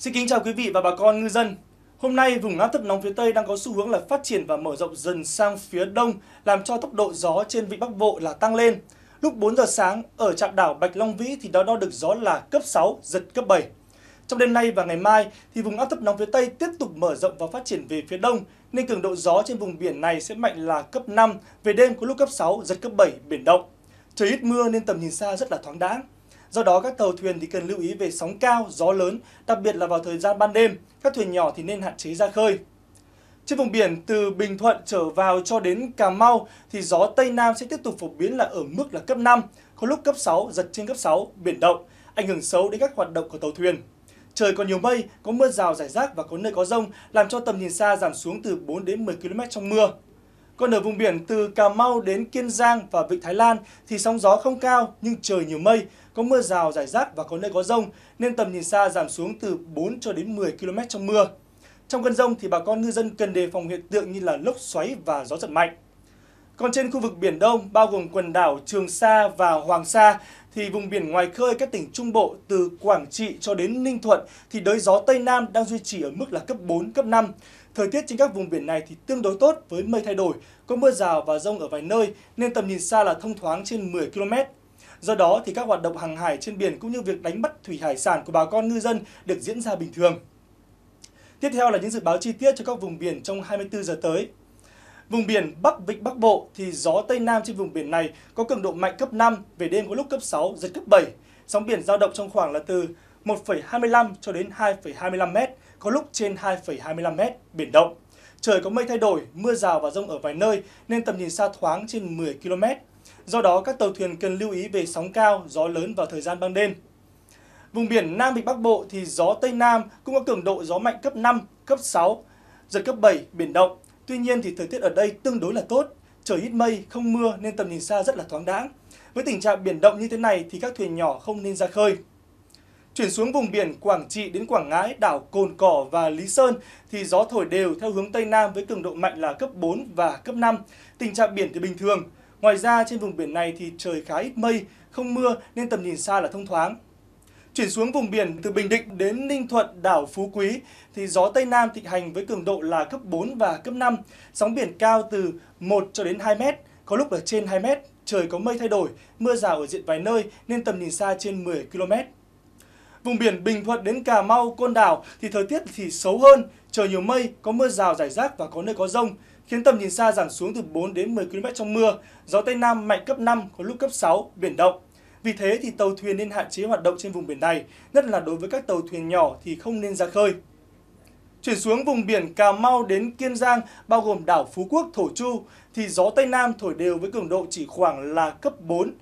Xin kính chào quý vị và bà con ngư dân. Hôm nay, vùng áp thấp nóng phía Tây đang có xu hướng là phát triển và mở rộng dần sang phía Đông, làm cho tốc độ gió trên vịnh Bắc Bộ là tăng lên. Lúc 4 giờ sáng, ở trạm đảo Bạch Long Vĩ thì đã đo được gió là cấp 6, giật cấp 7. Trong đêm nay và ngày mai thì vùng áp thấp nóng phía Tây tiếp tục mở rộng và phát triển về phía đông nên cường độ gió trên vùng biển này sẽ mạnh là cấp 5, về đêm có lúc cấp 6, giật cấp 7, biển động. Trời ít mưa nên tầm nhìn xa rất là thoáng đãng. Do đó các tàu thuyền thì cần lưu ý về sóng cao, gió lớn, đặc biệt là vào thời gian ban đêm, các thuyền nhỏ thì nên hạn chế ra khơi. Trên vùng biển từ Bình Thuận trở vào cho đến Cà Mau thì gió Tây Nam sẽ tiếp tục phổ biến là ở mức là cấp 5, có lúc cấp 6, giật trên cấp 6, biển động, ảnh hưởng xấu đến các hoạt động của tàu thuyền. Trời còn nhiều mây, có mưa rào rải rác và có nơi có rông, làm cho tầm nhìn xa giảm xuống từ 4 đến 10 km trong mưa. Còn ở vùng biển từ Cà Mau đến Kiên Giang và Vịnh Thái Lan thì sóng gió không cao nhưng trời nhiều mây, có mưa rào rải rác và có nơi có rông nên tầm nhìn xa giảm xuống từ 4 cho đến 10 km trong mưa. Trong cơn rông thì bà con ngư dân cần đề phòng hiện tượng như là lốc xoáy và gió giật mạnh. Còn trên khu vực Biển Đông, bao gồm quần đảo Trường Sa và Hoàng Sa thì vùng biển ngoài khơi các tỉnh Trung Bộ từ Quảng Trị cho đến Ninh Thuận thì đới gió Tây Nam đang duy trì ở mức là cấp 4, cấp 5. Thời tiết trên các vùng biển này thì tương đối tốt với mây thay đổi, có mưa rào và rông ở vài nơi nên tầm nhìn xa là thông thoáng trên 10 km. Do đó thì các hoạt động hàng hải trên biển cũng như việc đánh bắt thủy hải sản của bà con ngư dân được diễn ra bình thường. Tiếp theo là những dự báo chi tiết cho các vùng biển trong 24 giờ tới. Vùng biển Bắc Vịnh Bắc Bộ thì gió Tây Nam trên vùng biển này có cường độ mạnh cấp 5, về đêm có lúc cấp 6, giật cấp 7. Sóng biển giao động trong khoảng là từ 1,25 cho đến 2,25 m, có lúc trên 2,25 m, biển động. Trời có mây thay đổi, mưa rào và rông ở vài nơi nên tầm nhìn xa thoáng trên 10 km. Do đó các tàu thuyền cần lưu ý về sóng cao, gió lớn vào thời gian ban đêm. Vùng biển Nam Vịnh Bắc Bộ thì gió Tây Nam cũng có cường độ gió mạnh cấp 5, cấp 6, giật cấp 7, biển động. Tuy nhiên thì thời tiết ở đây tương đối là tốt, trời ít mây, không mưa nên tầm nhìn xa rất là thoáng đãng. Với tình trạng biển động như thế này thì các thuyền nhỏ không nên ra khơi. Chuyển xuống vùng biển Quảng Trị đến Quảng Ngãi, đảo Cồn Cỏ và Lý Sơn thì gió thổi đều theo hướng Tây Nam với cường độ mạnh là cấp 4 và cấp 5. Tình trạng biển thì bình thường. Ngoài ra trên vùng biển này thì trời khá ít mây, không mưa nên tầm nhìn xa là thông thoáng. Chuyển xuống vùng biển từ Bình Định đến Ninh Thuận, đảo Phú Quý thì gió Tây Nam thịnh hành với cường độ là cấp 4 và cấp 5, sóng biển cao từ 1 cho đến 2 mét, có lúc ở trên 2 mét, trời có mây thay đổi, mưa rào ở diện vài nơi nên tầm nhìn xa trên 10 km. Vùng biển Bình Thuận đến Cà Mau, Côn Đảo thì thời tiết thì xấu hơn, trời nhiều mây, có mưa rào rải rác và có nơi có rông, khiến tầm nhìn xa giảm xuống từ 4 đến 10 km trong mưa, gió Tây Nam mạnh cấp 5, có lúc cấp 6, biển động. Vì thế thì tàu thuyền nên hạn chế hoạt động trên vùng biển này, nhất là đối với các tàu thuyền nhỏ thì không nên ra khơi. Chuyển xuống vùng biển Cà Mau đến Kiên Giang, bao gồm đảo Phú Quốc, Thổ Chu, thì gió Tây Nam thổi đều với cường độ chỉ khoảng là cấp 4,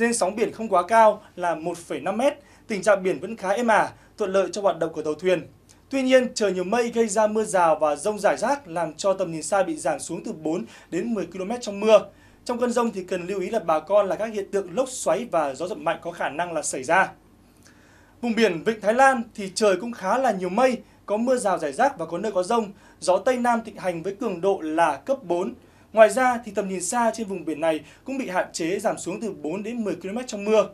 nên sóng biển không quá cao là 1,5 mét, tình trạng biển vẫn khá êm ả, à, thuận lợi cho hoạt động của tàu thuyền. Tuy nhiên, trời nhiều mây gây ra mưa rào và rông rải rác làm cho tầm nhìn xa bị giảm xuống từ 4 đến 10 km trong mưa. Trong cơn rông thì cần lưu ý là bà con là các hiện tượng lốc xoáy và gió giật mạnh có khả năng là xảy ra. Vùng biển Vịnh Thái Lan thì trời cũng khá là nhiều mây, có mưa rào rải rác và có nơi có rông, gió Tây Nam thịnh hành với cường độ là cấp 4. Ngoài ra thì tầm nhìn xa trên vùng biển này cũng bị hạn chế giảm xuống từ 4 đến 10 km trong mưa.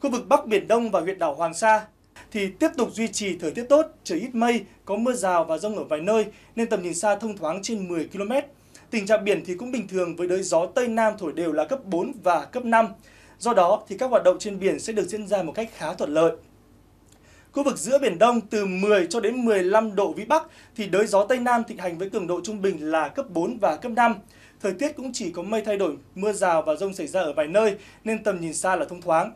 Khu vực Bắc Biển Đông và huyện đảo Hoàng Sa thì tiếp tục duy trì thời tiết tốt, trời ít mây, có mưa rào và rông ở vài nơi nên tầm nhìn xa thông thoáng trên 10 km. Tình trạng biển thì cũng bình thường với đới gió Tây Nam thổi đều là cấp 4 và cấp 5. Do đó thì các hoạt động trên biển sẽ được diễn ra một cách khá thuận lợi. Khu vực giữa Biển Đông từ 10 cho đến 15 độ Vĩ Bắc thì đới gió Tây Nam thịnh hành với cường độ trung bình là cấp 4 và cấp 5. Thời tiết cũng chỉ có mây thay đổi, mưa rào và rông xảy ra ở vài nơi nên tầm nhìn xa là thông thoáng.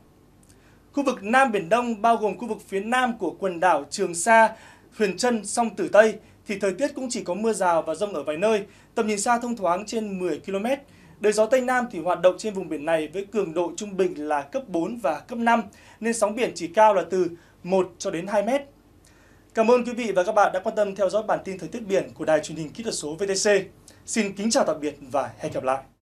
Khu vực Nam Biển Đông bao gồm khu vực phía nam của quần đảo Trường Sa, Huyền Trân, Sông Tử Tây, thì thời tiết cũng chỉ có mưa rào và rông ở vài nơi, tầm nhìn xa thông thoáng trên 10 km. Đời gió Tây Nam thì hoạt động trên vùng biển này với cường độ trung bình là cấp 4 và cấp 5, nên sóng biển chỉ cao là từ 1 cho đến 2 mét. Cảm ơn quý vị và các bạn đã quan tâm theo dõi bản tin thời tiết biển của Đài truyền hình kỹ thuật số VTC. Xin kính chào tạm biệt và hẹn gặp lại.